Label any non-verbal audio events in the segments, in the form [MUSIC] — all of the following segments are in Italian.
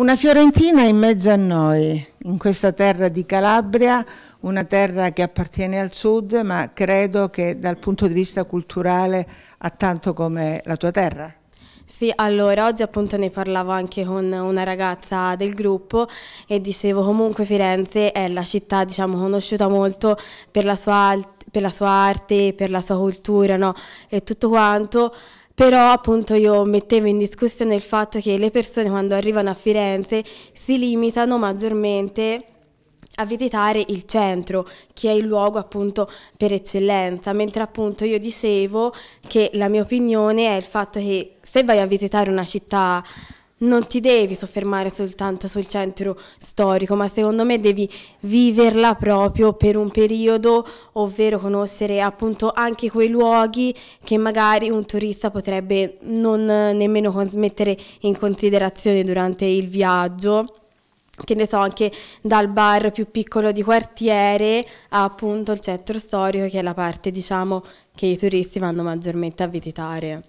Una Fiorentina in mezzo a noi, in questa terra di Calabria, una terra che appartiene al sud, ma credo che dal punto di vista culturale ha tanto come la tua terra. Sì, allora oggi appunto ne parlavo anche con una ragazza del gruppo e dicevo comunque Firenze è la città diciamo conosciuta molto per la sua, per la sua arte, per la sua cultura no? e tutto quanto però appunto io mettevo in discussione il fatto che le persone quando arrivano a Firenze si limitano maggiormente a visitare il centro, che è il luogo appunto per eccellenza, mentre appunto io dicevo che la mia opinione è il fatto che se vai a visitare una città non ti devi soffermare soltanto sul centro storico, ma secondo me devi viverla proprio per un periodo, ovvero conoscere appunto anche quei luoghi che magari un turista potrebbe non eh, nemmeno mettere in considerazione durante il viaggio che ne so, anche dal bar più piccolo di quartiere a appunto il centro storico, che è la parte diciamo che i turisti vanno maggiormente a visitare.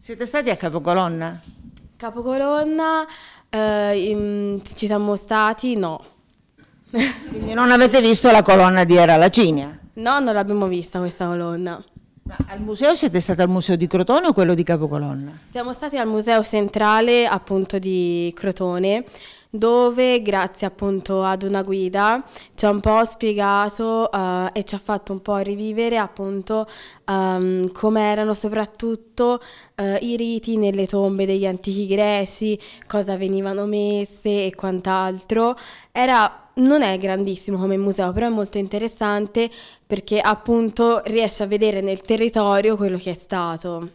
Siete stati a Capocolonna? Capocolonna, eh, in- ci siamo stati? No. [LAUGHS] Quindi non avete visto la colonna di Era Lacinia? No, non l'abbiamo vista questa colonna. Ma al museo siete stati al museo di Crotone o quello di Capocolonna? Siamo stati al museo centrale appunto di Crotone dove grazie appunto ad una guida ci ha un po' spiegato uh, e ci ha fatto un po' rivivere appunto um, ehm, come erano soprattutto uh, i riti nelle tombe degli antichi greci, cosa venivano messe e quant'altro. Era non è grandissimo come museo, però è molto interessante perché appunto riesce a vedere nel territorio quello che è stato.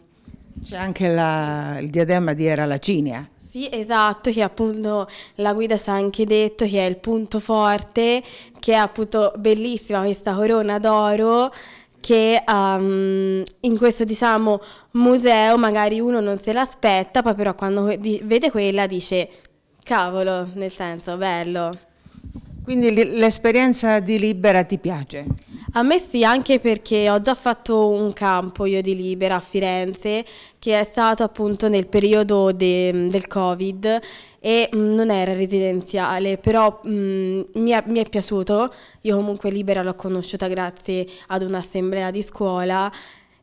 C'è anche la, il diadema di Era Lacinia sì, esatto, che appunto la guida ci ha anche detto che è il punto forte, che è appunto bellissima questa corona d'oro che um, in questo diciamo museo magari uno non se l'aspetta, poi però quando vede quella dice cavolo, nel senso bello. Quindi l'esperienza di Libera ti piace? A me sì, anche perché ho già fatto un campo io di Libera a Firenze, che è stato appunto nel periodo de, del Covid e mm, non era residenziale, però mh, mm, mi, è, mi, è, piaciuto. Io comunque Libera l'ho conosciuta grazie ad un'assemblea di scuola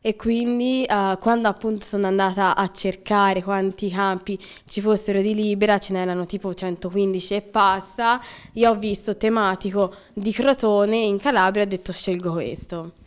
e quindi uh, quando appunto sono andata a cercare quanti campi ci fossero di libera, ce n'erano tipo 115 e passa, io ho visto tematico di Crotone in Calabria e ho detto scelgo questo.